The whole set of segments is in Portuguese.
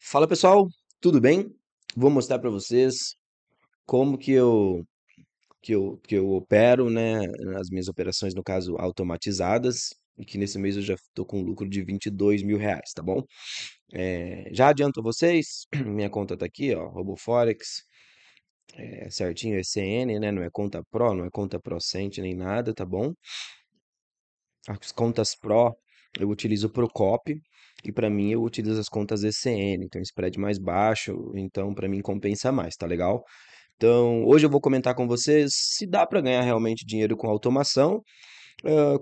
Fala pessoal, tudo bem? Vou mostrar para vocês como que eu que eu, que eu opero, né, as minhas operações no caso automatizadas e que nesse mês eu já estou com um lucro de 22 mil reais, tá bom? É, já adianto a vocês, minha conta está aqui, ó, RoboForex, é, certinho, ECN, é né, não é conta Pro, não é conta procente nem nada, tá bom? As contas Pro eu utilizo o Procop, e para mim eu utilizo as contas ECN, então spread mais baixo, então para mim compensa mais, tá legal? Então, hoje eu vou comentar com vocês se dá para ganhar realmente dinheiro com automação,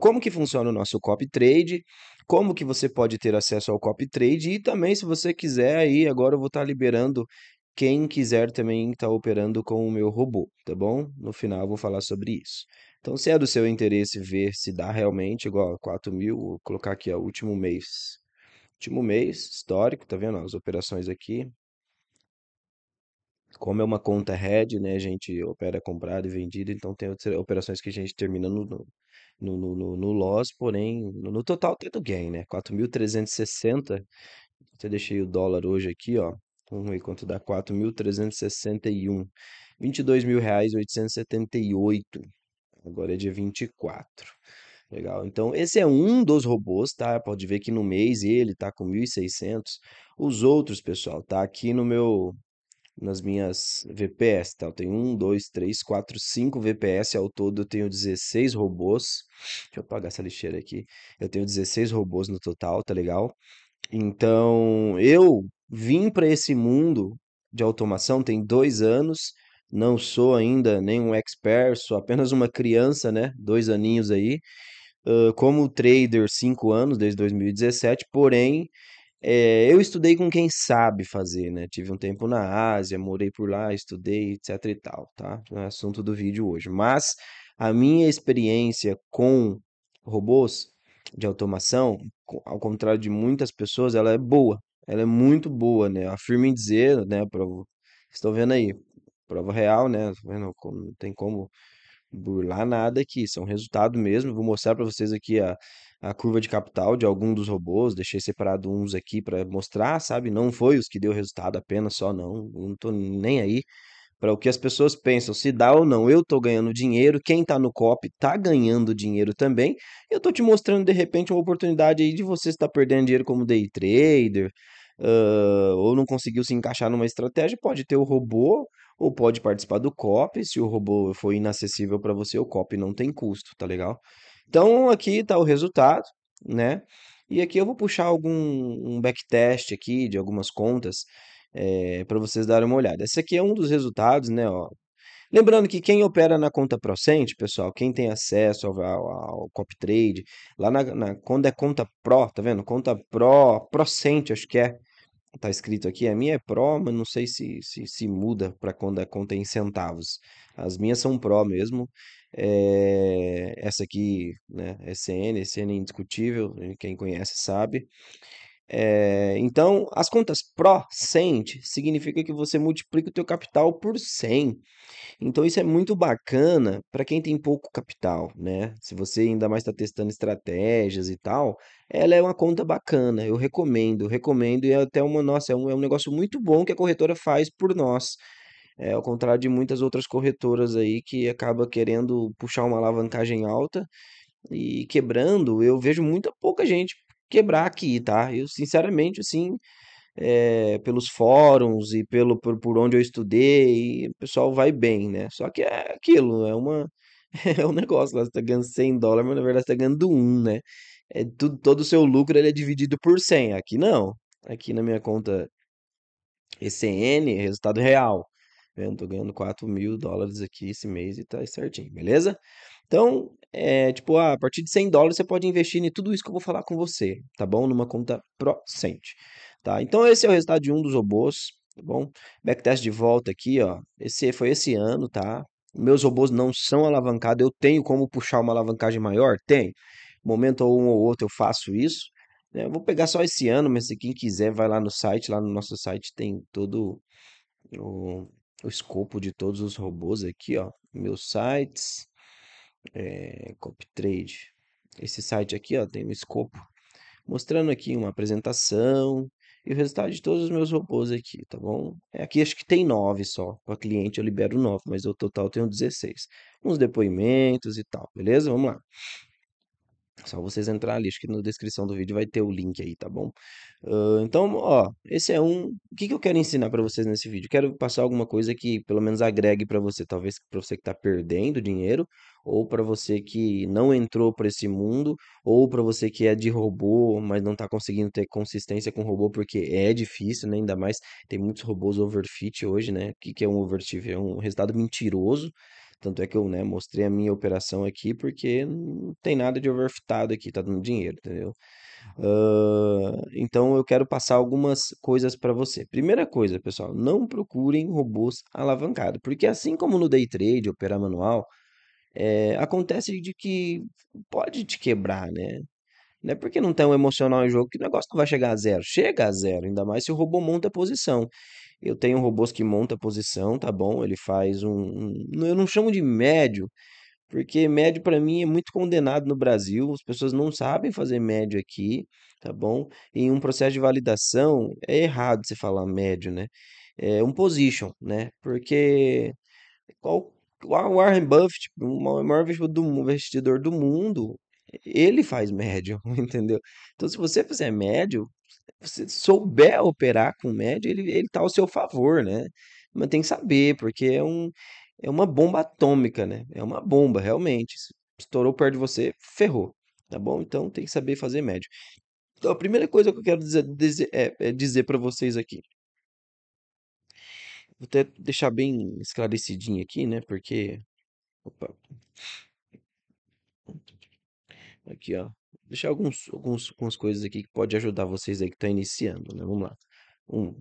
como que funciona o nosso copy trade, como que você pode ter acesso ao copy trade e também se você quiser aí agora eu vou estar tá liberando quem quiser também estar tá operando com o meu robô, tá bom? No final eu vou falar sobre isso. Então, se é do seu interesse ver se dá realmente igual a 4 mil, vou colocar aqui, o último mês, último mês histórico, tá vendo? As operações aqui. Como é uma conta head, né? A gente opera comprado e vendido, então tem outras operações que a gente termina no, no, no, no, no loss, porém, no, no total do gain, né? 4.360. Até deixei o dólar hoje aqui, ó. Vamos ver quanto dá 4.361. 22 mil reais Agora é dia 24. Legal. Então, esse é um dos robôs, tá? Pode ver que no mês ele tá com 1.600. Os outros, pessoal, tá aqui no meu nas minhas VPS, tá? Eu tenho 1, 2, 3, 4, 5 VPS ao todo, eu tenho 16 robôs. Deixa eu apagar essa lixeira aqui. Eu tenho 16 robôs no total, tá legal? Então, eu vim para esse mundo de automação tem dois anos, não sou ainda nenhum expert, sou apenas uma criança, né? Dois aninhos aí como trader cinco anos, desde 2017, porém é, eu estudei com quem sabe fazer, né? Tive um tempo na Ásia, morei por lá, estudei, etc e tal, tá? Não é assunto do vídeo hoje. Mas a minha experiência com robôs de automação, ao contrário de muitas pessoas, ela é boa. Ela é muito boa, né? afirmo em dizer, né? Prova, estão vendo aí, prova real, né? Tá não tem como burlar nada aqui, isso é um resultado mesmo. Vou mostrar para vocês aqui a, a curva de capital de algum dos robôs, deixei separado uns aqui para mostrar, sabe? Não foi os que deu resultado apenas, só não, eu não tô nem aí para o que as pessoas pensam, se dá ou não, eu estou ganhando dinheiro, quem está no COP está ganhando dinheiro também. Eu estou te mostrando de repente uma oportunidade aí de você estar tá perdendo dinheiro como day trader, uh, ou não conseguiu se encaixar numa estratégia, pode ter o robô ou pode participar do COP, se o robô for inacessível para você, o COP não tem custo, tá legal? Então aqui está o resultado, né? E aqui eu vou puxar algum um backtest aqui de algumas contas é, eh, para vocês darem uma olhada. Esse aqui é um dos resultados, né? Ó. Lembrando que quem opera na conta Procent, pessoal, quem tem acesso ao, ao, ao CopTrade, lá na, na, quando é conta Pro, tá vendo? Conta Pro, Procent, acho que é tá escrito aqui, a minha é pró, mas não sei se se, se muda para quando a conta é em centavos. As minhas são pró mesmo. É, essa aqui, né, SN, é SN é indiscutível, quem conhece sabe. É, então, as contas pró 100 significa que você multiplica o teu capital por 100. Então, isso é muito bacana para quem tem pouco capital, né? Se você ainda mais está testando estratégias e tal, ela é uma conta bacana. Eu recomendo, recomendo. E é até uma, nossa, é um, é um negócio muito bom que a corretora faz por nós. É, ao contrário de muitas outras corretoras aí que acaba querendo puxar uma alavancagem alta e quebrando, eu vejo muita pouca gente quebrar aqui, tá? Eu, sinceramente, assim, é, pelos fóruns e pelo por, por onde eu estudei, o pessoal vai bem, né? Só que é aquilo, é uma é um negócio lá, você tá ganhando 100 dólares, mas na verdade você tá ganhando 1, né? É tudo, todo o seu lucro ele é dividido por 100. Aqui não. Aqui na minha conta ECN, resultado real eu tô ganhando 4 mil dólares aqui esse mês e tá certinho, beleza? Então, é tipo, ah, a partir de 100 dólares você pode investir em tudo isso que eu vou falar com você, tá bom? Numa conta procente, tá? Então, esse é o resultado de um dos robôs, tá bom? Backtest de volta aqui, ó. Esse foi esse ano, tá? Meus robôs não são alavancados, eu tenho como puxar uma alavancagem maior? Tem. Momento ou um ou outro eu faço isso. Né? Eu vou pegar só esse ano, mas se quem quiser vai lá no site, lá no nosso site tem todo o o escopo de todos os robôs aqui, ó, meus sites, é, eh, CopyTrade. Esse site aqui, ó, tem um escopo mostrando aqui uma apresentação e o resultado de todos os meus robôs aqui, tá bom? É, aqui acho que tem nove só, para cliente eu libero nove, mas o total tenho 16. Uns depoimentos e tal, beleza? Vamos lá. Só vocês entrar ali, acho que na descrição do vídeo vai ter o link aí, tá bom? Uh, então, ó, esse é um. O que, que eu quero ensinar para vocês nesse vídeo? Quero passar alguma coisa que pelo menos agregue para você, talvez para você que está perdendo dinheiro, ou para você que não entrou para esse mundo, ou para você que é de robô, mas não está conseguindo ter consistência com robô porque é difícil, né? Ainda mais tem muitos robôs overfit hoje, né? O que, que é um overfit? É um resultado mentiroso. Tanto é que eu né, mostrei a minha operação aqui porque não tem nada de overfitado aqui, tá dando dinheiro, entendeu? Uh, então eu quero passar algumas coisas para você. Primeira coisa, pessoal, não procurem robôs alavancados, porque assim como no day trade, operar manual, é, acontece de que pode te quebrar, né? Não é porque não tem um emocional em jogo que o negócio não vai chegar a zero. Chega a zero, ainda mais se o robô monta a posição. Eu tenho robôs que monta a posição, tá bom? Ele faz um, um eu não chamo de médio, porque médio para mim é muito condenado no Brasil, as pessoas não sabem fazer médio aqui, tá bom? Em um processo de validação é errado você falar médio, né? É um position, né? Porque qual o Warren Buffett, o maior investidor do mundo, ele faz médio, entendeu? Então se você fizer médio, se souber operar com médio, ele ele tá ao seu favor, né? Mas tem que saber, porque é um é uma bomba atômica, né? É uma bomba, realmente. estourou perto de você, ferrou, tá bom? Então tem que saber fazer médio. Então a primeira coisa que eu quero dizer, dizer é, é dizer para vocês aqui. Vou até deixar bem esclarecidinho aqui, né? Porque. Opa. Aqui, ó. Vou deixar alguns, alguns, algumas coisas aqui que pode ajudar vocês aí que estão tá iniciando, né? Vamos lá. Um.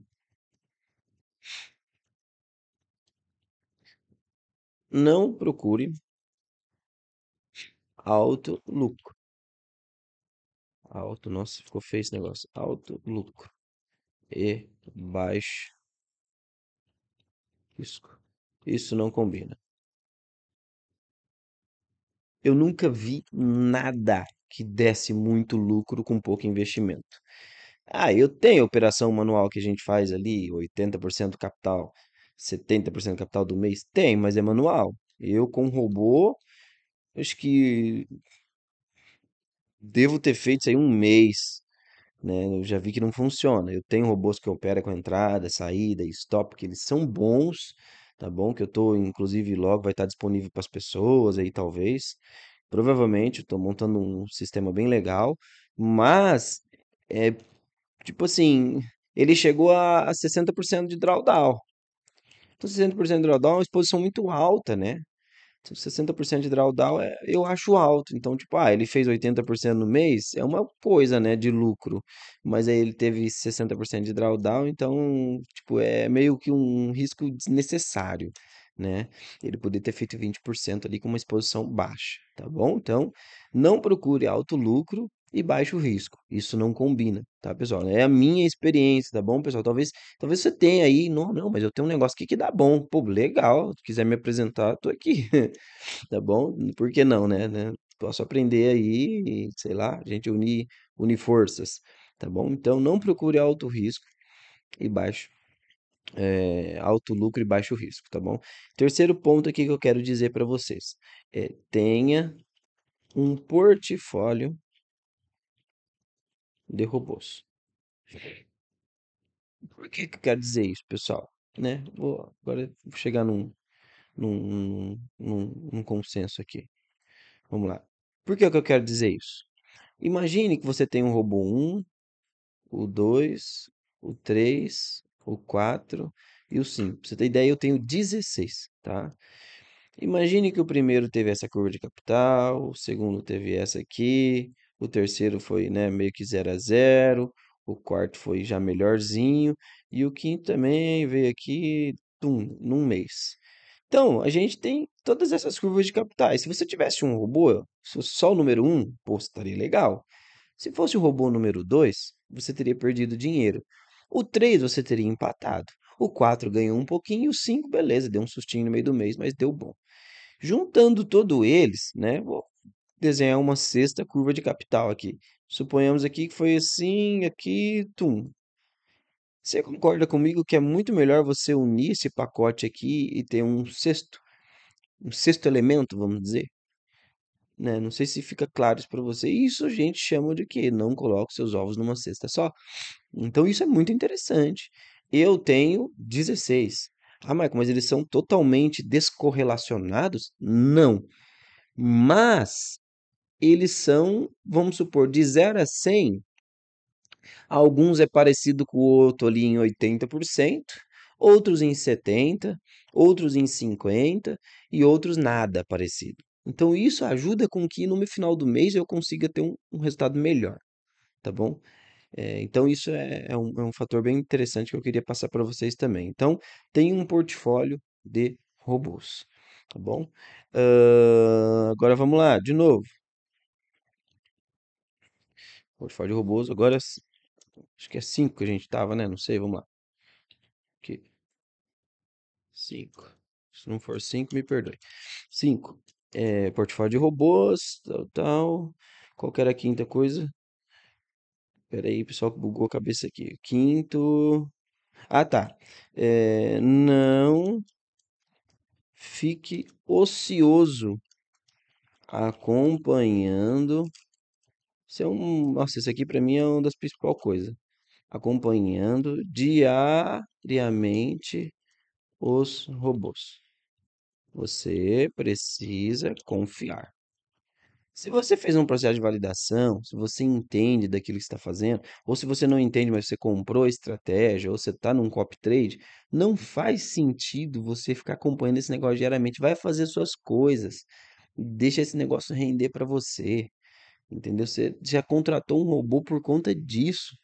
não procure alto lucro. Alto, nossa, ficou feio esse negócio. Alto lucro e baixo risco. Isso não combina. Eu nunca vi nada que desse muito lucro com pouco investimento. Ah, eu tenho operação manual que a gente faz ali, 80% do capital. 70% do capital do mês? Tem, mas é manual. Eu com um robô, acho que devo ter feito isso aí um mês. Né? Eu já vi que não funciona. Eu tenho robôs que opera com entrada, saída, stop, que eles são bons, tá bom? Que eu tô, inclusive, logo vai estar disponível para as pessoas aí, talvez. Provavelmente, eu tô montando um sistema bem legal, mas é tipo assim, ele chegou a 60% de drawdown. Então, 60% de drawdown é uma exposição muito alta, né? 60% então, de drawdown é, eu acho alto. Então, tipo, ah, ele fez 80% no mês, é uma coisa, né, de lucro. Mas aí ele teve 60% de drawdown, então, tipo, é meio que um risco desnecessário, né? Ele poder ter feito 20% ali com uma exposição baixa, tá bom? Então, não procure alto lucro, e baixo risco. Isso não combina, tá, pessoal? É a minha experiência, tá bom, pessoal? Talvez, talvez você tenha aí, não, não, mas eu tenho um negócio aqui que dá bom. Pô, legal, se quiser me apresentar, tô aqui. tá bom? Por que não, né, né? Posso aprender aí, sei lá, a gente unir, unir forças, tá bom? Então, não procure alto risco e baixo é, alto lucro e baixo risco, tá bom? Terceiro ponto aqui que eu quero dizer para vocês é tenha um portfólio de robôs. Por que, que eu dizer isso, pessoal? Né? Vou agora vou chegar num, num, num, num consenso aqui. Vamos lá. Por que, que eu quero dizer isso? Imagine que você tem um robô 1, o 2, o 3, o 4 e o 5. Pra você tem ideia, eu tenho 16, tá? Imagine que o primeiro teve essa curva de capital, o segundo teve essa aqui, o terceiro foi né, meio que 0 a 0 o quarto foi já melhorzinho, e o quinto também veio aqui tum, num mês. Então, a gente tem todas essas curvas de capitais. Se você tivesse um robô, só o número 1, um, pô, estaria legal. Se fosse o robô número 2, você teria perdido dinheiro. O 3 você teria empatado. O 4 ganhou um pouquinho, o 5, beleza, deu um sustinho no meio do mês, mas deu bom. Juntando todos eles, né? Vou desenhar uma sexta curva de capital aqui. Suponhamos aqui que foi assim, aqui, tum. Você concorda comigo que é muito melhor você unir esse pacote aqui e ter um sexto, um sexto elemento, vamos dizer? Né? Não sei se fica claro isso para você. Isso a gente chama de que não coloque seus ovos numa cesta só. Então isso é muito interessante. Eu tenho 16. Ah, Marco, mas eles são totalmente descorrelacionados? Não. Mas eles são, vamos supor, de 0 a 100, alguns é parecido com o outro ali em 80%, outros em 70%, outros em 50% e outros nada parecido. Então, isso ajuda com que no final do mês eu consiga ter um, um resultado melhor, tá bom? É, então, isso é, é, um, é um fator bem interessante que eu queria passar para vocês também. Então, tem um portfólio de robôs, tá bom? Uh, agora, vamos lá, de novo. Portfólio de robôs, agora acho que é 5 que a gente tava, né? Não sei, vamos lá. 5. Se não for 5, me perdoe. 5. É, portfólio de robôs, tal, tal. Qual que era a quinta coisa? Pera aí, pessoal, que bugou a cabeça aqui. Quinto. Ah, tá. É, não fique ocioso acompanhando isso é um, nossa, isso aqui para mim é uma das principais coisas. Acompanhando diariamente os robôs. Você precisa confiar. Se você fez um processo de validação, se você entende daquilo que está fazendo, ou se você não entende, mas você comprou a estratégia, ou você está num copy trade, não faz sentido você ficar acompanhando esse negócio diariamente. Vai fazer suas coisas. Deixa esse negócio render para você. Entendeu? Você já contratou um robô por conta disso,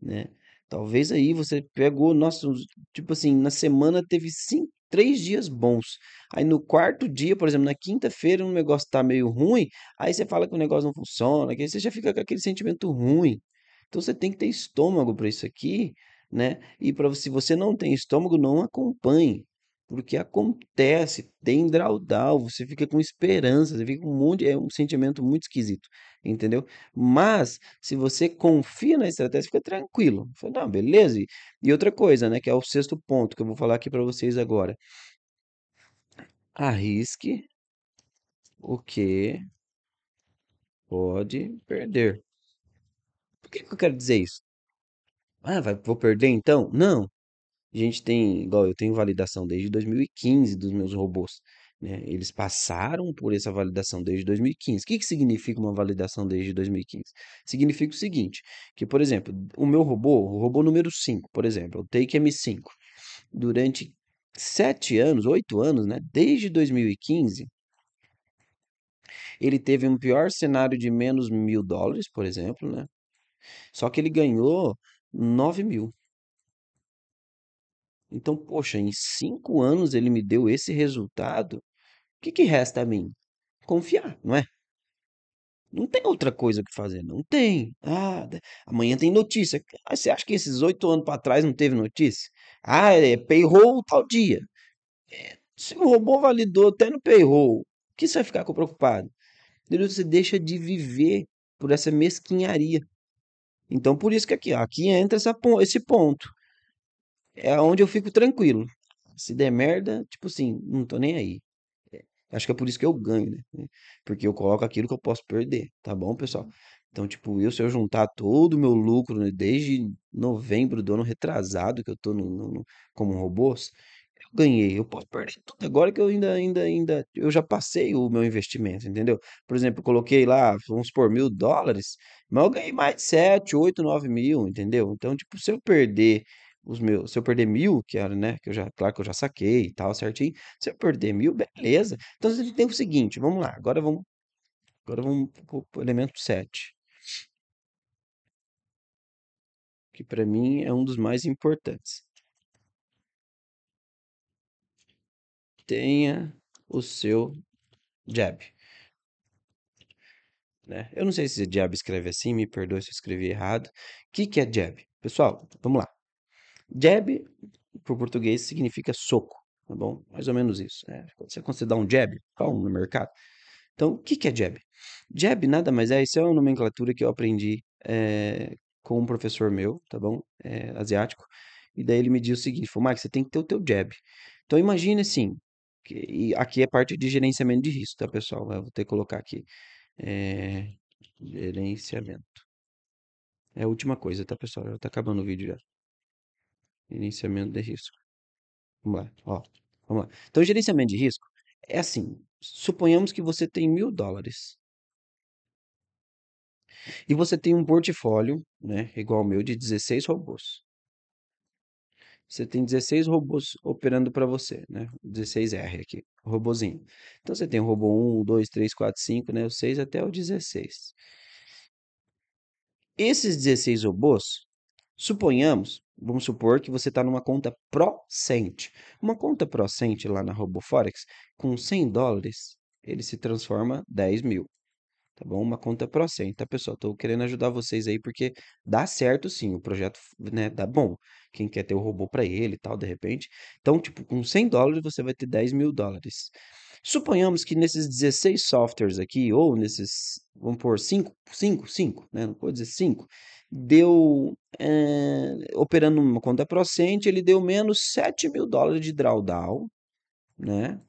né? Talvez aí você pegou, nossa, tipo assim, na semana teve cinco, três dias bons. Aí no quarto dia, por exemplo, na quinta-feira, um negócio tá meio ruim, aí você fala que o negócio não funciona, que aí você já fica com aquele sentimento ruim. Então você tem que ter estômago para isso aqui, né? E para se você não tem estômago, não acompanhe. Porque acontece, tem drawdown, você fica com esperança, você fica com um monte, é um sentimento muito esquisito, entendeu? Mas se você confia na estratégia, fica tranquilo. Fala, não, beleza. E outra coisa, né, que é o sexto ponto que eu vou falar aqui para vocês agora. Arrisque o que pode perder. Por que, que eu quero dizer isso? Ah, vai, vou perder então? Não, a gente tem, igual eu tenho validação desde 2015 dos meus robôs. Né? Eles passaram por essa validação desde 2015. O que, que significa uma validação desde 2015? Significa o seguinte: que, por exemplo, o meu robô, o robô número 5, por exemplo, o Take M5, durante sete anos, oito anos, né? desde 2015, ele teve um pior cenário de menos mil dólares, por exemplo, né? Só que ele ganhou 9 mil. Então, poxa, em cinco anos ele me deu esse resultado. O que, que resta a mim? Confiar, não é? Não tem outra coisa que fazer, não tem. Ah, amanhã tem notícia. Ah, você acha que esses oito anos para trás não teve notícia? Ah, é, é payroll tal dia. É, se o robô validou até no payroll, o que você vai ficar preocupado? Você deixa de viver por essa mesquinharia. Então, por isso que aqui, ó, aqui entra essa, esse ponto é onde eu fico tranquilo. Se der merda, tipo assim, não tô nem aí. É, acho que é por isso que eu ganho, né, né? Porque eu coloco aquilo que eu posso perder, tá bom, pessoal? Uhum. Então, tipo, eu, se eu juntar todo o meu lucro né, desde novembro do ano retrasado, que eu tô no, no, como robôs, eu ganhei. Eu posso perder tudo agora que eu ainda, ainda, ainda, eu já passei o meu investimento, entendeu? Por exemplo, eu coloquei lá, vamos por mil dólares, mas eu ganhei mais de 7, 8, 9 mil, entendeu? Então, tipo, se eu perder os meus, se eu perder mil, que era, né, que eu já, claro que eu já saquei e tal, certinho. Se eu perder mil, beleza. Então a gente tem o seguinte, vamos lá, agora vamos, agora vamos pro elemento 7. Que para mim é um dos mais importantes. Tenha o seu jab. Né? Eu não sei se jab escreve assim, me perdoe se eu escrevi errado. O que, que é jab? Pessoal, vamos lá. Jab, para o português, significa soco, tá bom? Mais ou menos isso. Né? Você, quando você dá um jab, calma, no mercado. Então, o que, que é jab? Jab nada mais é, isso é uma nomenclatura que eu aprendi é, com um professor meu, tá bom? É, asiático. E daí ele me disse o seguinte, falou, Mike, você tem que ter o teu jab. Então, imagine assim, que, e aqui é parte de gerenciamento de risco, tá, pessoal? Eu vou ter que colocar aqui. É, gerenciamento. É a última coisa, tá, pessoal? Já tá acabando o vídeo já. Gerenciamento de risco. Vamos lá, ó. Vamos lá. Então, gerenciamento de risco é assim. Suponhamos que você tem mil dólares. E você tem um portfólio, né, igual ao meu, de 16 robôs. Você tem 16 robôs operando para você, né? 16R aqui, robôzinho. Então você tem o robô 1, 2, 3, 4, 5, né? O 6 até o 16. Esses 16 robôs, Suponhamos, vamos supor que você está numa conta Procent. Uma conta Procent lá na RoboForex, com 100 dólares, ele se transforma 10 mil. Tá bom? Uma conta Procent, tá, pessoal? Estou querendo ajudar vocês aí, porque dá certo sim, o projeto né, dá bom. Quem quer ter o robô para ele e tal, de repente. Então, tipo, com 100 dólares você vai ter 10 mil dólares. Suponhamos que nesses 16 softwares aqui, ou nesses, vamos por 5, 5, 5, né? Não vou dizer 5, deu, é, operando uma conta procente, ele deu menos 7 mil dólares de drawdown, né?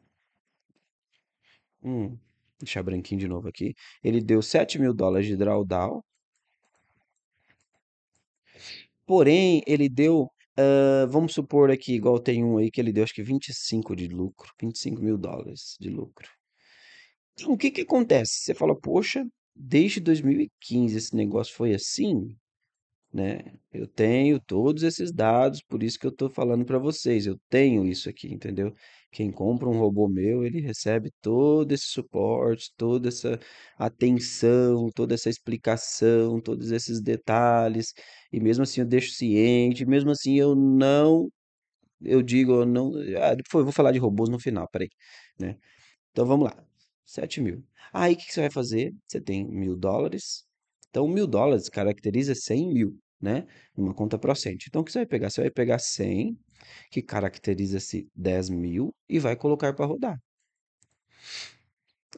Hum, deixar branquinho de novo aqui. Ele deu 7 mil dólares de drawdown, porém ele deu Uh, vamos supor aqui, igual tem um aí que ele deu acho que 25 de lucro, 25 mil dólares de lucro. Então, o que que acontece? Você fala, poxa, desde 2015 esse negócio foi assim? né? Eu tenho todos esses dados, por isso que eu estou falando para vocês. Eu tenho isso aqui, entendeu? Quem compra um robô meu, ele recebe todo esse suporte, toda essa atenção, toda essa explicação, todos esses detalhes. E mesmo assim eu deixo ciente, mesmo assim eu não eu digo, eu não, ah, foi vou falar de robôs no final, peraí, né? Então vamos lá. 7 mil. Aí o que, que você vai fazer? Você tem mil dólares. Então, mil dólares caracteriza 100 mil né? Uma conta procente. Então, o que você vai pegar? Você vai pegar 100, que caracteriza-se 10 mil, e vai colocar para rodar.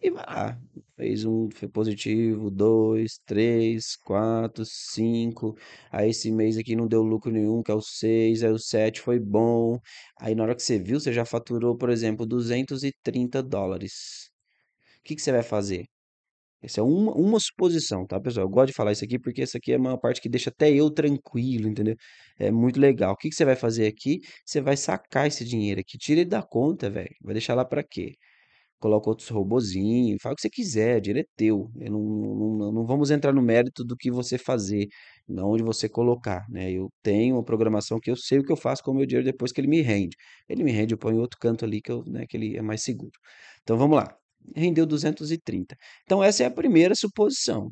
E vai lá. Fez um, foi positivo, 2, 3, 4, 5. Aí esse mês aqui não deu lucro nenhum, que é o 6, aí o 7 foi bom. Aí na hora que você viu, você já faturou, por exemplo, 230 dólares. O que, que você vai fazer? Essa é uma, uma suposição, tá, pessoal? Eu gosto de falar isso aqui porque isso aqui é uma parte que deixa até eu tranquilo, entendeu? É muito legal. O que, que você vai fazer aqui? Você vai sacar esse dinheiro aqui. Tira ele da conta, velho. Vai deixar lá para quê? Coloca outros robozinhos, fala o que você quiser, o dinheiro é teu. Eu não, não, não vamos entrar no mérito do que você fazer, não onde você colocar, né? Eu tenho uma programação que eu sei o que eu faço com o meu dinheiro depois que ele me rende. Ele me rende, eu ponho em outro canto ali que, eu, né, que ele é mais seguro. Então, vamos lá rendeu 230. Então, essa é a primeira suposição.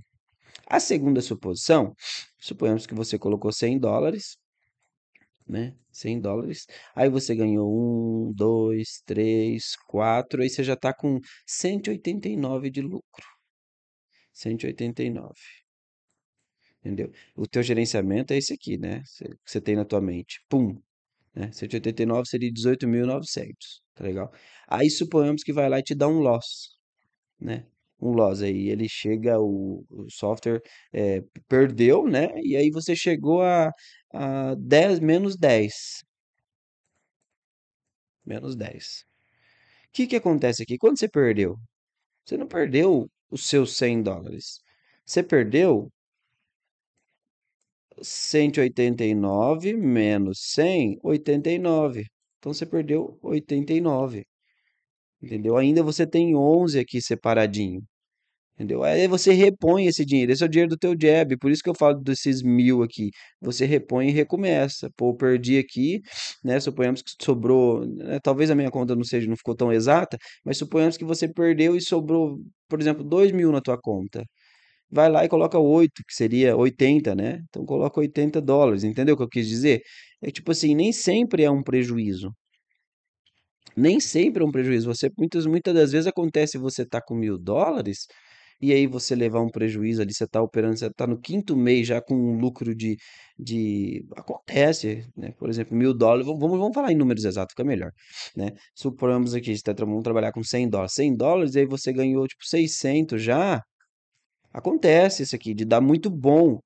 A segunda suposição, suponhamos que você colocou 100 dólares, né? 100 dólares. Aí você ganhou 1, 2, 3, 4, aí você já está com 189 de lucro. 189. Entendeu? O teu gerenciamento é esse aqui, né? Você tem na tua mente. Pum, né? 189 seria 18.900, tá legal? Aí suponhamos que vai lá e te dá um loss, né? Um loss aí, ele chega, o, o software é, perdeu, né? E aí você chegou a, a 10 menos 10. Menos 10. O que, que acontece aqui? Quando você perdeu? Você não perdeu os seus 100 dólares. Você perdeu 189 menos 100, 89. Então você perdeu 89. Entendeu? Ainda você tem 11 aqui separadinho. Entendeu? Aí você repõe esse dinheiro. Esse é o dinheiro do teu jab. Por isso que eu falo desses mil aqui. Você repõe e recomeça. Pô, perdi aqui, né? Suponhamos que sobrou. Né? Talvez a minha conta não seja, não ficou tão exata, mas suponhamos que você perdeu e sobrou, por exemplo, dois mil na tua conta vai lá e coloca 8, que seria 80, né? Então coloca 80 dólares, entendeu o que eu quis dizer? É tipo assim, nem sempre é um prejuízo. Nem sempre é um prejuízo. Você muitas muitas das vezes acontece você tá com mil dólares e aí você levar um prejuízo ali, você tá operando, você tá no quinto mês já com um lucro de, de acontece, né? Por exemplo, mil dólares, vamos, vamos falar em números exatos, fica melhor, né? Suponhamos aqui, você vamos trabalhar com 100 dólares, 100 dólares, e aí você ganhou tipo 600 já, Acontece isso aqui, de dar muito bom,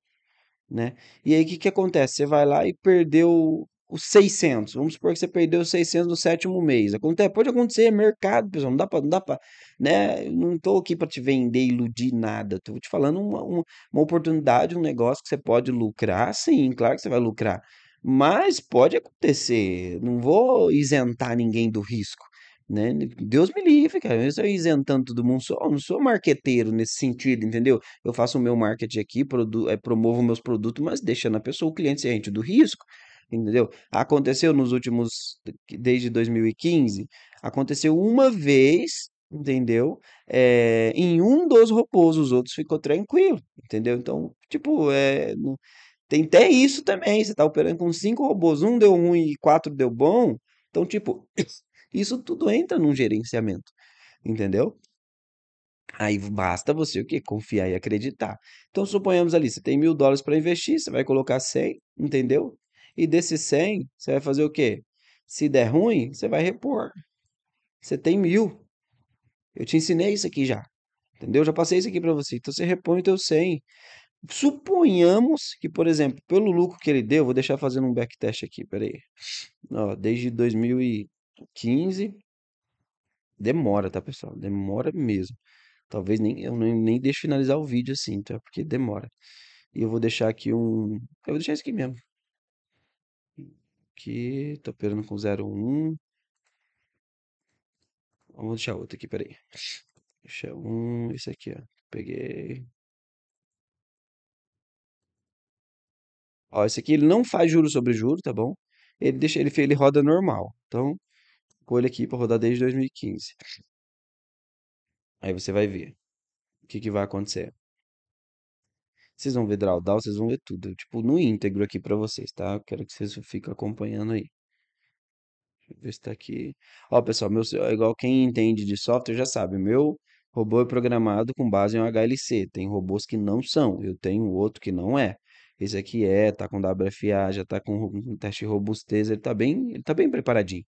né? E aí o que, que acontece? Você vai lá e perdeu os 600. Vamos supor que você perdeu os 600 no sétimo mês. Acontece, pode acontecer, é mercado, pessoal. Não dá para, não dá para, né? não tô aqui para te vender, iludir nada. Tô te falando uma, uma, uma, oportunidade, um negócio que você pode lucrar. Sim, claro que você vai lucrar. Mas pode acontecer. Não vou isentar ninguém do risco, né? Deus me livre, cara. Eu estou isentando todo mundo. Eu não sou marqueteiro nesse sentido, entendeu? Eu faço o meu marketing aqui, produ, é, promovo meus produtos, mas deixando a pessoa, o cliente ciente do risco entendeu? Aconteceu nos últimos, desde 2015, aconteceu uma vez, entendeu? É, em um dos robôs, os outros ficou tranquilo, entendeu? Então, tipo, é, tem até isso também, você tá operando com cinco robôs, um deu ruim e quatro deu bom, então, tipo, isso tudo entra num gerenciamento, entendeu? Aí basta você o quê? Confiar e acreditar. Então, suponhamos ali, você tem mil dólares para investir, você vai colocar 100, entendeu? E desses 100, você vai fazer o quê? Se der ruim, você vai repor. Você tem mil. Eu te ensinei isso aqui já. Entendeu? Já passei isso aqui para você. Então, você repõe o teu 100. Suponhamos que, por exemplo, pelo lucro que ele deu, vou deixar fazendo um backtest aqui, peraí. Ó, desde 2000 e... 15. Demora, tá, pessoal? Demora mesmo. Talvez nem eu nem, nem deixe finalizar o vídeo assim, tá? Porque demora. E eu vou deixar aqui um. Eu vou deixar isso aqui mesmo. Aqui, tô operando com 01. Vou deixar outro aqui, peraí. Deixa um, esse aqui, ó. Peguei. Ó, esse aqui ele não faz juro sobre juro, tá bom? Ele deixa ele ele roda normal. Então, com ele aqui para rodar desde 2015. Aí você vai ver o que, que vai acontecer. Vocês vão ver drawdown, vocês vão ver tudo. Tipo, no íntegro aqui para vocês, tá? Quero que vocês fiquem acompanhando aí. Deixa eu ver se tá aqui. Ó, pessoal, meu, igual quem entende de software já sabe, meu robô é programado com base em um HLC. Tem robôs que não são, eu tenho outro que não é. Esse aqui é, tá com WFA, já tá com um teste de robustez, ele tá bem, ele tá bem preparadinho.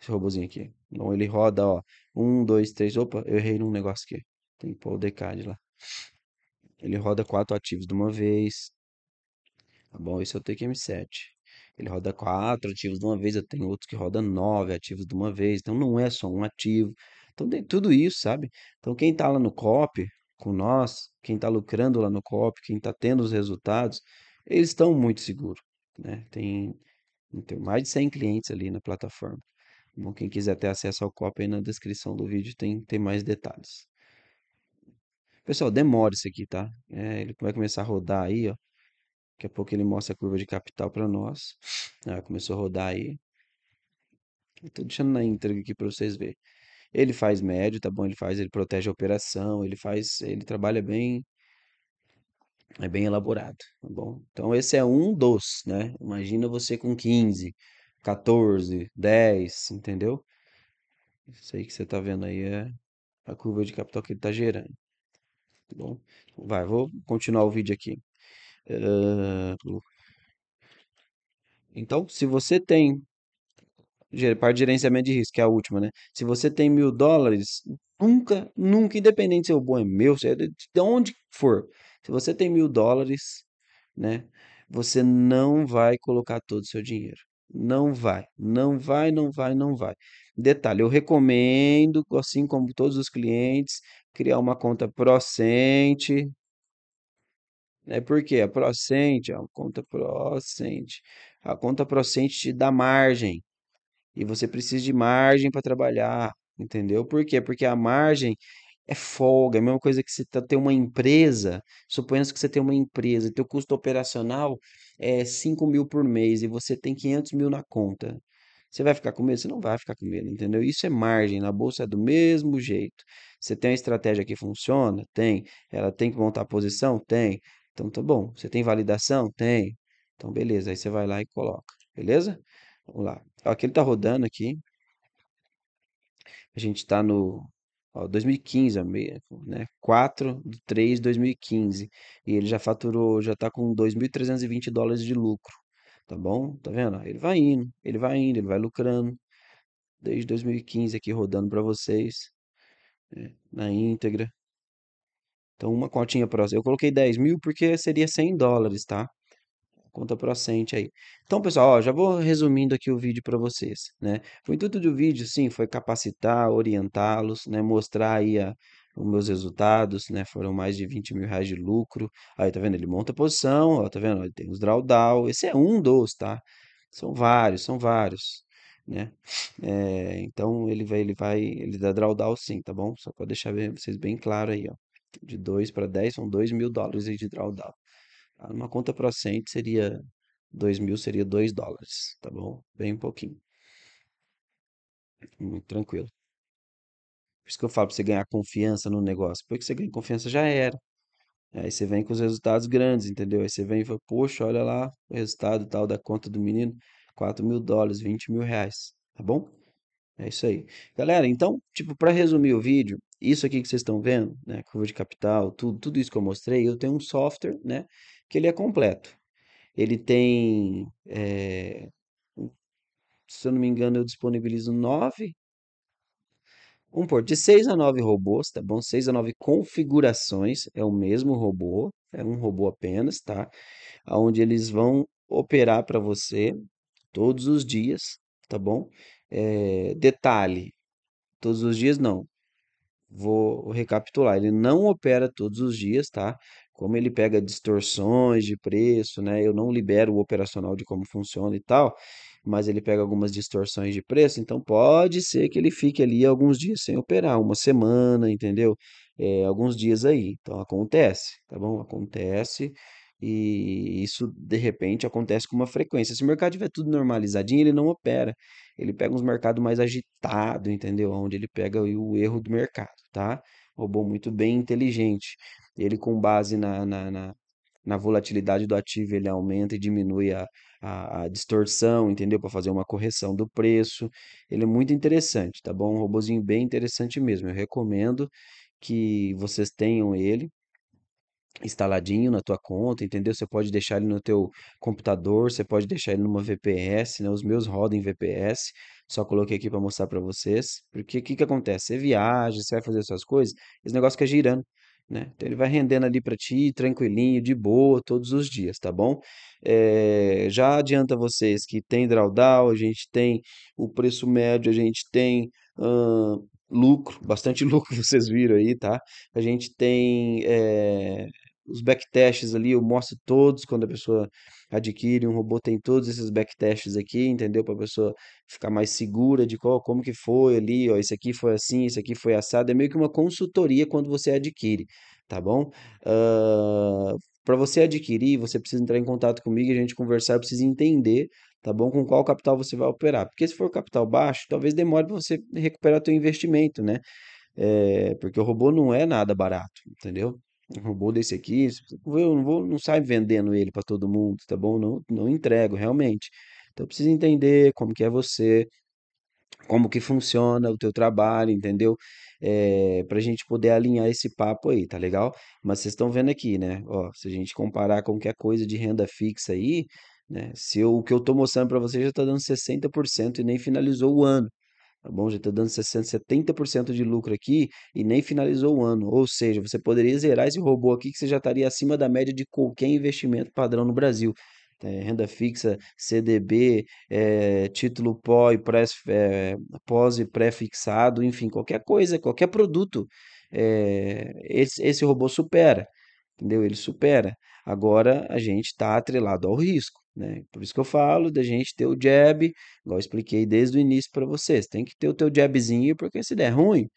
Esse robôzinho aqui. Então ele roda, ó. Um, dois, três. Opa, eu errei num negócio aqui. Tem que pôr o decade lá. Ele roda quatro ativos de uma vez. Tá bom? Esse é o TQM7. Ele roda quatro ativos de uma vez. Eu tenho outros que roda nove ativos de uma vez. Então não é só um ativo. Então tem tudo isso, sabe? Então quem tá lá no COP com nós, quem tá lucrando lá no COP, quem tá tendo os resultados, eles estão muito seguros. Né? Tem, tem mais de 100 clientes ali na plataforma. Bom, quem quiser ter acesso ao copy aí na descrição do vídeo tem, tem mais detalhes. Pessoal, demora isso aqui, tá? É, ele vai começar a rodar aí, ó. Daqui a pouco ele mostra a curva de capital para nós. Ah, começou a rodar aí. Estou deixando na íntegra aqui para vocês verem. Ele faz médio, tá bom? Ele faz, ele protege a operação, ele faz, ele trabalha bem, é bem elaborado, tá bom? Então esse é um dos, né? Imagina você com 15, 14, 10, entendeu? Isso aí que você tá vendo aí é a curva de capital que ele tá gerando. Tá bom? Então vai, vou continuar o vídeo aqui. Uh... Então, se você tem parte de gerenciamento de risco, que é a última, né? Se você tem mil dólares, nunca, nunca, independente se o bom é meu, se é de onde for, se você tem mil dólares, né? Você não vai colocar todo o seu dinheiro. Não vai, não vai, não vai, não vai. Detalhe, eu recomendo, assim como todos os clientes, criar uma conta Procente. Né? Porque a Procente, é a conta Procente, a conta Procente te dá margem. E você precisa de margem para trabalhar, entendeu? Por quê? Porque a margem é folga, é a mesma coisa que você tá, ter uma empresa, suponhamos que você tem uma empresa, teu custo operacional é 5 mil por mês e você tem 500 mil na conta. Você vai ficar com medo? Você não vai ficar com medo, entendeu? Isso é margem, na bolsa é do mesmo jeito. Você tem uma estratégia que funciona? Tem. Ela tem que montar a posição? Tem. Então tá bom. Você tem validação? Tem. Então beleza, aí você vai lá e coloca, beleza? Vamos lá. aqui ele tá rodando aqui. A gente tá no 2015, né? 4 de 3 de 2015. E ele já faturou, já está com 2.320 dólares de lucro. Tá bom? Tá vendo? Ele vai indo, ele vai indo, ele vai lucrando. Desde 2015 aqui rodando para vocês. Né? Na íntegra. Então, uma cotinha próxima. Eu coloquei 10 mil porque seria 100 dólares, tá? contraproducente aí. Então, pessoal, ó, já vou resumindo aqui o vídeo para vocês, né? O intuito do vídeo, sim, foi capacitar, orientá-los, né? Mostrar aí a, os meus resultados, né? Foram mais de 20 mil reais de lucro. Aí, tá vendo? Ele monta a posição, ó, tá vendo? Ele tem os drawdown. Esse é um dos, tá? São vários, são vários, né? É, então, ele vai, ele vai, ele dá drawdown sim, tá bom? Só para deixar vocês bem claro aí, ó. De 2 para 10 são 2 mil dólares de drawdown. Ah, Uma conta para 100 seria 2 mil, seria 2 dólares, tá bom? Bem pouquinho. Muito tranquilo. Por isso que eu falo para você ganhar confiança no negócio. Porque você ganha confiança já era. Aí você vem com os resultados grandes, entendeu? Aí você vem e fala, poxa, olha lá o resultado tal da conta do menino. 4 mil dólares, 20 mil reais, tá bom? É isso aí. Galera, então, tipo, para resumir o vídeo, isso aqui que vocês estão vendo, né, curva de capital, tudo, tudo isso que eu mostrei, eu tenho um software, né, que ele é completo. Ele tem, é, se eu não me engano, eu disponibilizo nove, um por de seis a nove robôs, tá bom? Seis a nove configurações, é o mesmo robô, é um robô apenas, tá? Onde eles vão operar para você todos os dias, tá bom? É, detalhe, todos os dias não. Vou recapitular, ele não opera todos os dias, tá? como ele pega distorções de preço, né? Eu não libero o operacional de como funciona e tal, mas ele pega algumas distorções de preço, então pode ser que ele fique ali alguns dias sem operar, uma semana, entendeu? É, alguns dias aí. Então acontece, tá bom? Acontece. E isso de repente acontece com uma frequência. Se o mercado tiver tudo normalizadinho, ele não opera. Ele pega uns mercados mais agitados, entendeu? Onde ele pega o erro do mercado, tá? robô muito bem inteligente. Ele, com base na, na, na, na volatilidade do ativo, ele aumenta e diminui a, a, a distorção, entendeu? Para fazer uma correção do preço. Ele é muito interessante, tá bom? Um robozinho bem interessante mesmo. Eu recomendo que vocês tenham ele instaladinho na tua conta, entendeu? Você pode deixar ele no teu computador, você pode deixar ele numa VPS, né? Os meus rodam em VPS, só coloquei aqui para mostrar para vocês, porque o que que acontece? Você viaja, você vai fazer suas coisas, esse negócio fica girando, né? Então ele vai rendendo ali para ti, tranquilinho, de boa, todos os dias, tá bom? É, já adianta vocês que tem drawdown, a gente tem o preço médio, a gente tem lucro, bastante lucro, vocês viram aí, tá? A gente tem é, os backtests ali, eu mostro todos quando a pessoa adquire um robô, tem todos esses backtests aqui, entendeu? Para a pessoa ficar mais segura de qual, como que foi ali, ó, esse aqui foi assim, esse aqui foi assado, é meio que uma consultoria quando você adquire, tá bom? Uh, para você adquirir, você precisa entrar em contato comigo e a gente conversar, eu preciso entender, tá bom? Com qual capital você vai operar, porque se for capital baixo, talvez demore para você recuperar teu investimento, né? É, porque o robô não é nada barato, entendeu? roubou robô desse aqui, eu não vou, não sai vendendo ele para todo mundo, tá bom? Não, não entrego realmente. Então precisa entender como que é você, como que funciona o teu trabalho, entendeu? É, eh, para a gente poder alinhar esse papo aí, tá legal? Mas vocês estão vendo aqui, né? Ó, se a gente comparar com qualquer coisa de renda fixa aí, né? Se eu, o que eu estou mostrando para vocês já está dando 60% e nem finalizou o ano. Tá bom? Já está dando 60%, 70% de lucro aqui e nem finalizou o ano. Ou seja, você poderia zerar esse robô aqui que você já estaria acima da média de qualquer investimento padrão no Brasil. É, renda fixa, CDB, é, título pó e pré, é, pós e pré-fixado, enfim, qualquer coisa, qualquer produto, é, esse, esse robô supera, entendeu? Ele supera. Agora a gente está atrelado ao risco. Né? Por isso que eu falo da gente ter o jab, igual eu expliquei desde o início para vocês. Tem que ter o teu jabzinho, porque se der ruim,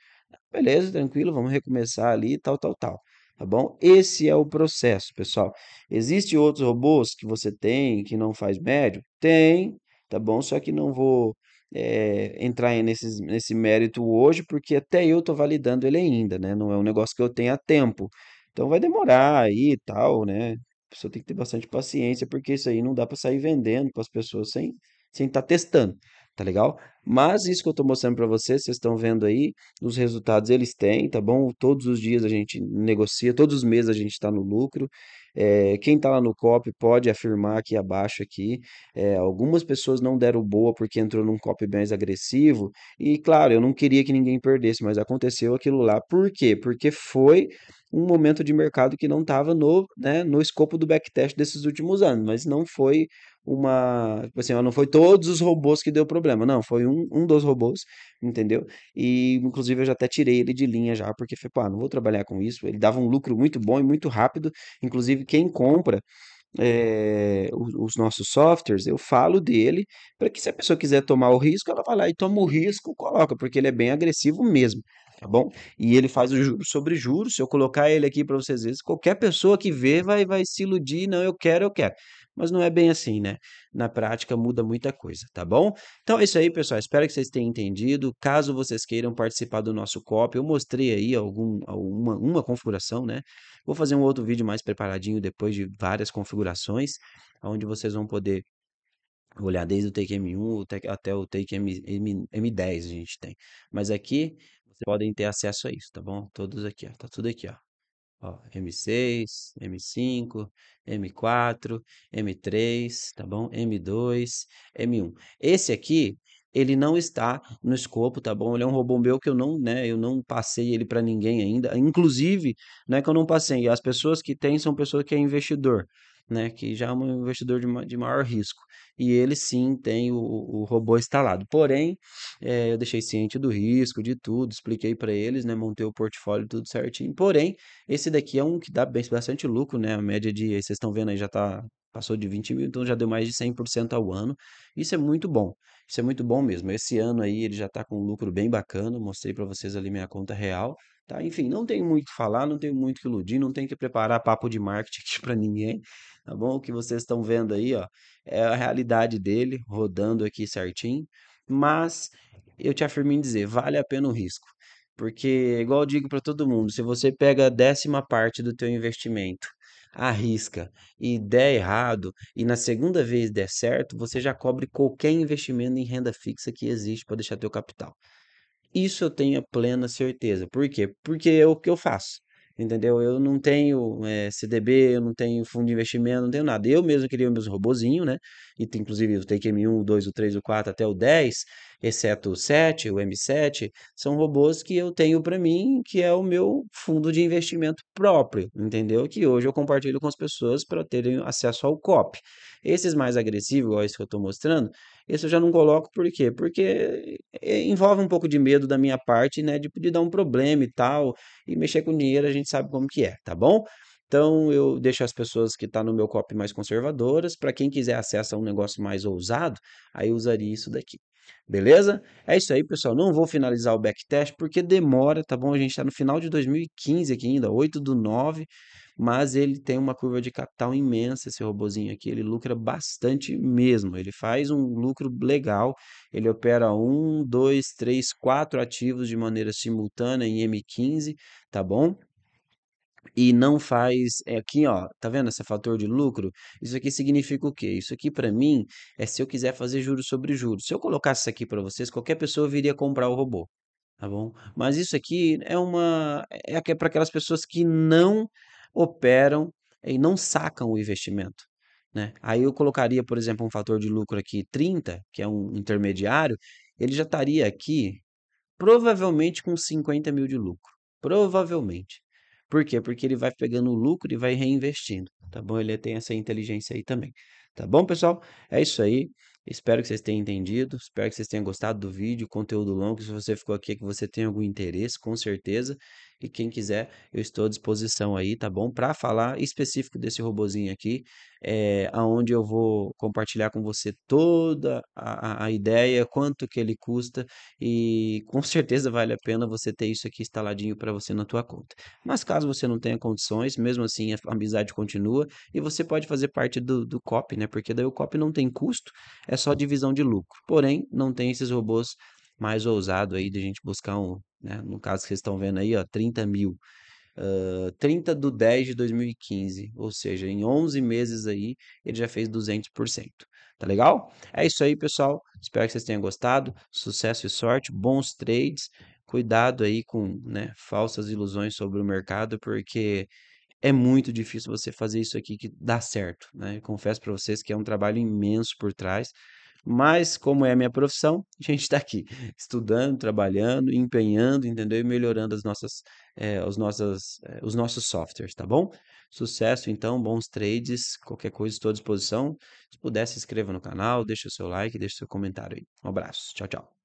beleza, tranquilo, vamos recomeçar ali, tal, tal, tal. Tá bom? Esse é o processo, pessoal. Existem outros robôs que você tem que não faz médio? Tem, tá bom? Só que não vou é, entrar nesse nesse mérito hoje, porque até eu estou validando ele ainda, né? Não é um negócio que eu tenha tempo. Então vai demorar aí e tal, né? pessoa tem que ter bastante paciência, porque isso aí não dá para sair vendendo para as pessoas sem sem estar tá testando, tá legal? Mas isso que eu estou mostrando para vocês, vocês estão vendo aí, os resultados eles têm, tá bom? Todos os dias a gente negocia, todos os meses a gente está no lucro, é, quem está lá no COP pode afirmar aqui abaixo aqui. É, algumas pessoas não deram boa porque entrou num COP mais agressivo. E claro, eu não queria que ninguém perdesse, mas aconteceu aquilo lá. Por quê? Porque foi um momento de mercado que não estava no, né, no escopo do backtest desses últimos anos, mas não foi uma. Tipo assim, não foi todos os robôs que deu problema, não, foi um, um dos robôs, entendeu? E, inclusive, eu já até tirei ele de linha já, porque foi, pá, ah, não vou trabalhar com isso. Ele dava um lucro muito bom e muito rápido, inclusive, quem compra. É, os, os, nossos softwares, eu falo dele para que se a pessoa quiser tomar o risco, ela vai lá e toma o risco, coloca, porque ele é bem agressivo mesmo, tá bom? E ele faz o juro sobre juros. Se eu colocar ele aqui para vocês verem, qualquer pessoa que vê vai, vai se iludir, não, eu quero, eu quero mas não é bem assim, né? Na prática muda muita coisa, tá bom? Então é isso aí, pessoal. Espero que vocês tenham entendido. Caso vocês queiram participar do nosso COP, eu mostrei aí algum, alguma, uma configuração, né? Vou fazer um outro vídeo mais preparadinho depois de várias configurações, onde vocês vão poder olhar desde o Take M1 até o Take M, M, 10 a gente tem. Mas aqui vocês podem ter acesso a isso, tá bom? Todos aqui, ó. Tá tudo aqui, ó. Ó, M6, M5, M4, M3, tá bom? M2, M1. Esse aqui, ele não está no escopo, tá bom? Ele é um robô meu que eu não, né, eu não passei ele para ninguém ainda. Inclusive, não é que eu não passei, as pessoas que têm são pessoas que é investidor né, que já é um investidor de, de maior risco. E ele sim tem o, o robô instalado. Porém, é, eu deixei ciente do risco, de tudo, expliquei para eles, né, montei o portfólio tudo certinho. Porém, esse daqui é um que dá bastante lucro, né, a média de, vocês estão vendo aí, já tá passou de 20 mil, então já deu mais de 100% ao ano. Isso é muito bom, isso é muito bom mesmo. Esse ano aí ele já está com um lucro bem bacana, mostrei para vocês ali minha conta real. Tá? Enfim, não tem muito que falar, não tem muito que iludir, não tem que preparar papo de marketing aqui para ninguém tá bom? O que vocês estão vendo aí, ó, é a realidade dele, rodando aqui certinho, mas eu te afirmo em dizer, vale a pena o risco. Porque, igual eu digo para todo mundo, se você pega a décima parte do teu investimento, arrisca e der errado, e na segunda vez der certo, você já cobre qualquer investimento em renda fixa que existe para deixar teu capital. Isso eu tenho plena certeza. Por quê? Porque é o que eu faço. Entendeu? Eu não tenho é, eh, CDB, eu não tenho fundo de investimento, não tenho nada. Eu mesmo queria criei meus robozinhos, né? E tem, inclusive o TQM1, o 2, o 3, o 4 até o 10, exceto o 7, o M7, são robôs que eu tenho para mim, que é o meu fundo de investimento próprio, entendeu? Que hoje eu compartilho com as pessoas para terem acesso ao COP. Esses mais agressivos, igual esse que eu estou mostrando, esse eu já não coloco por quê? Porque eh, envolve um pouco de medo da minha parte, né? De poder dar um problema e tal. E mexer com dinheiro a gente sabe como que é, tá bom? Então eu deixo as pessoas que estão tá no meu copo mais conservadoras. Para quem quiser acesso a um negócio mais ousado, aí eu usaria isso daqui. Beleza? É isso aí, pessoal. Não vou finalizar o backtest porque demora, tá bom? A gente está no final de 2015 aqui ainda, 8 do 9, mas ele tem uma curva de capital imensa, esse robozinho aqui. Ele lucra bastante mesmo. Ele faz um lucro legal. Ele opera um, dois, três, quatro ativos de maneira simultânea em M15, tá bom? e não faz é aqui ó tá vendo esse fator de lucro isso aqui significa o quê isso aqui para mim é se eu quiser fazer juros sobre juros se eu colocasse isso aqui para vocês qualquer pessoa viria comprar o robô tá bom mas isso aqui é uma é, é para aquelas pessoas que não operam e não sacam o investimento né? Aí eu colocaria, por exemplo, um fator de lucro aqui 30, que é um intermediário, ele já estaria aqui provavelmente com 50 mil de lucro. Provavelmente. Por quê? Porque ele vai pegando o lucro e vai reinvestindo, tá bom? Ele tem essa inteligência aí também. Tá bom, pessoal? É isso aí. Espero que vocês tenham entendido, espero que vocês tenham gostado do vídeo, conteúdo longo. Se você ficou aqui, é que você tem algum interesse, com certeza. E quem quiser, eu estou à disposição aí, tá bom? Para falar específico desse robozinho aqui, é, aonde eu vou compartilhar com você toda a, a ideia, quanto que ele custa e com certeza vale a pena você ter isso aqui instaladinho para você na tua conta. Mas caso você não tenha condições, mesmo assim a amizade continua e você pode fazer parte do, do COP, né? Porque daí o COP não tem custo, é só divisão de lucro. Porém, não tem esses robôs mais ousado aí de a gente buscar um, né? No caso que vocês estão vendo aí, ó, 30 mil. Uh, 30 do 10 de 2015, ou seja, em 11 meses aí, ele já fez 200%. Tá legal? É isso aí, pessoal. Espero que vocês tenham gostado. Sucesso e sorte, bons trades. Cuidado aí com né, falsas ilusões sobre o mercado, porque é muito difícil você fazer isso aqui que dá certo. Né? confesso para vocês que é um trabalho imenso por trás. Mas, como é a minha profissão, a gente está aqui estudando, trabalhando, empenhando, entendeu? E melhorando as nossas, é, os, nossas, é, os nossos softwares, tá bom? Sucesso, então, bons trades, qualquer coisa estou à disposição. Se puder, se inscreva no canal, deixa o seu like, deixa o seu comentário aí. Um abraço, tchau, tchau.